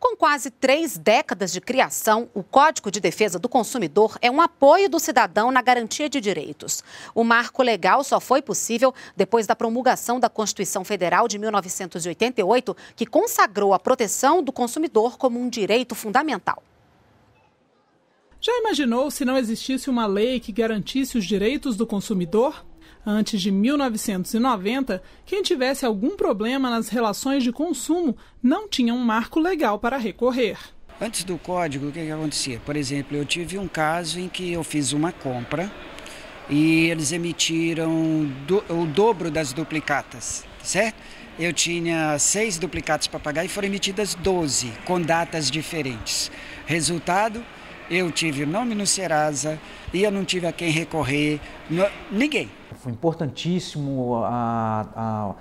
Com quase três décadas de criação, o Código de Defesa do Consumidor é um apoio do cidadão na garantia de direitos. O marco legal só foi possível depois da promulgação da Constituição Federal de 1988, que consagrou a proteção do consumidor como um direito fundamental. Já imaginou se não existisse uma lei que garantisse os direitos do consumidor? Antes de 1990, quem tivesse algum problema nas relações de consumo não tinha um marco legal para recorrer. Antes do código, o que, que acontecia? Por exemplo, eu tive um caso em que eu fiz uma compra e eles emitiram do, o dobro das duplicatas, certo? Eu tinha seis duplicatas para pagar e foram emitidas 12, com datas diferentes. Resultado, eu tive nome no Serasa e eu não tive a quem recorrer, não, ninguém. Foi importantíssimo a,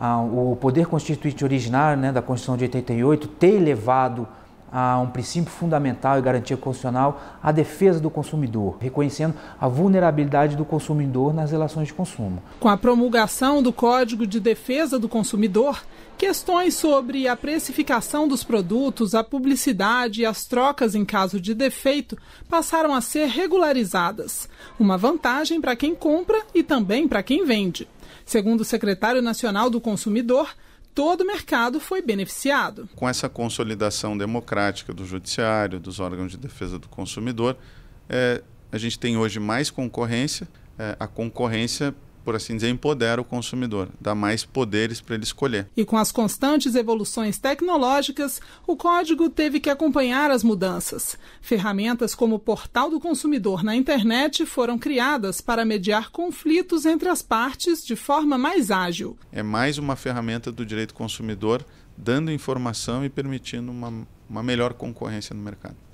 a, a, o poder constituinte originário né, da Constituição de 88 ter levado a um princípio fundamental e garantia constitucional, a defesa do consumidor, reconhecendo a vulnerabilidade do consumidor nas relações de consumo. Com a promulgação do Código de Defesa do Consumidor, questões sobre a precificação dos produtos, a publicidade e as trocas em caso de defeito passaram a ser regularizadas. Uma vantagem para quem compra e também para quem vende. Segundo o secretário nacional do consumidor, todo o mercado foi beneficiado. Com essa consolidação democrática do judiciário, dos órgãos de defesa do consumidor, é, a gente tem hoje mais concorrência. É, a concorrência por assim dizer, empodera o consumidor, dá mais poderes para ele escolher. E com as constantes evoluções tecnológicas, o código teve que acompanhar as mudanças. Ferramentas como o Portal do Consumidor na internet foram criadas para mediar conflitos entre as partes de forma mais ágil. É mais uma ferramenta do direito consumidor dando informação e permitindo uma, uma melhor concorrência no mercado.